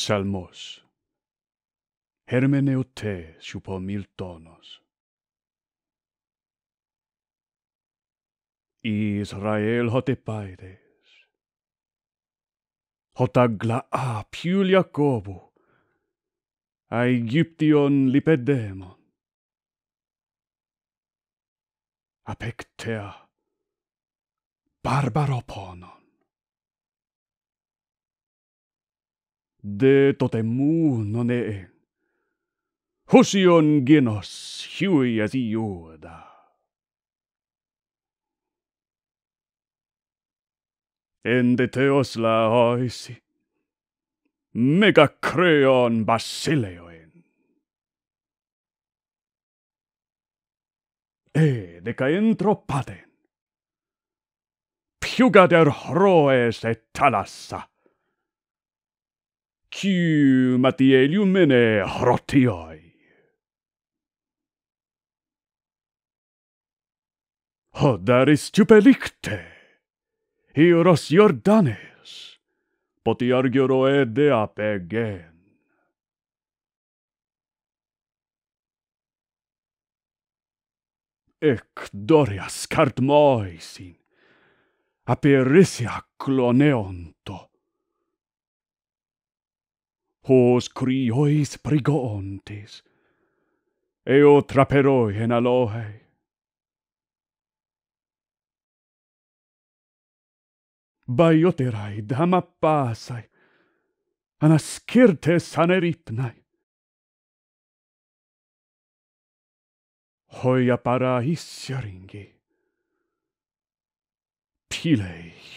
Psalmos Hermeneo te supo mil tonos Israel hote paides Hota glaa piul Jacobu A Egyption lipedemon Apectea Barbaroponon de totemu non e hosion genos hui as iuda en de teos la oisi mega creon basileo e de entro paten piuga der hroes et talassa Cumati matielium mene rotioi. Ho daris cupelicte. hieros Iordanes, Poti argiro e de apege. Ec doria scart moisin, aperisia cloneonto hos criois prigoontis, Eo traperoi in alohe. Baioterai dama pasai, ana skirte saneripnai. Hoia para issiaringi. Pile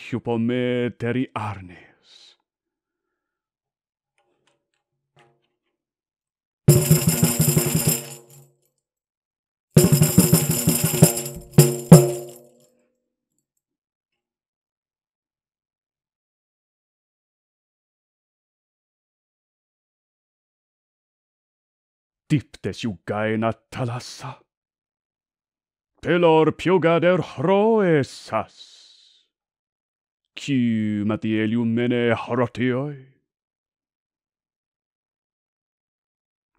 hupometeri arnes. diptes iu gaena talassa. Pelor piogad er hroesas. Cium at ielium mene hrotioi.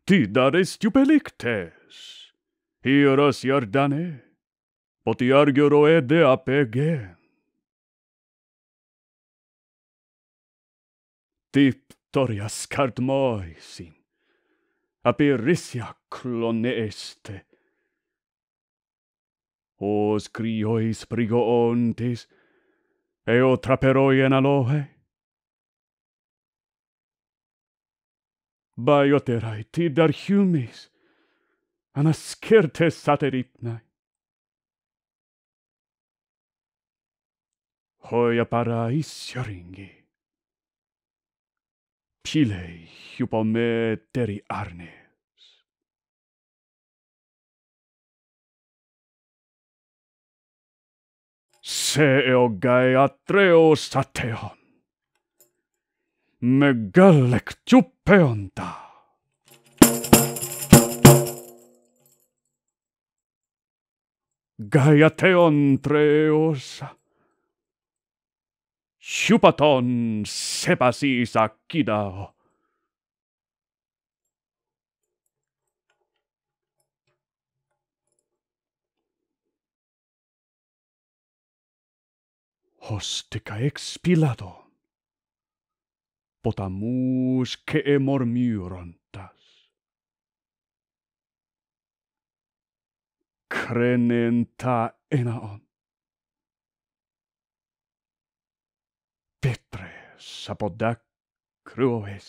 Ti est iubelictes, hieros iardane, poti de ede apegen. Tip torias cardmoisin apirisia clone este. Os criois prigo ontis, eo traperoi en aloe? baioterae ti dar humis, ana scirte sater Hoia para pile hypome teri arne Se eo gae atreo sateon, me gallec Gae Chupaton sepasis aquida. Hostica expilato. Potamus che emor Crenenta enaon. Petre, sapodacryores.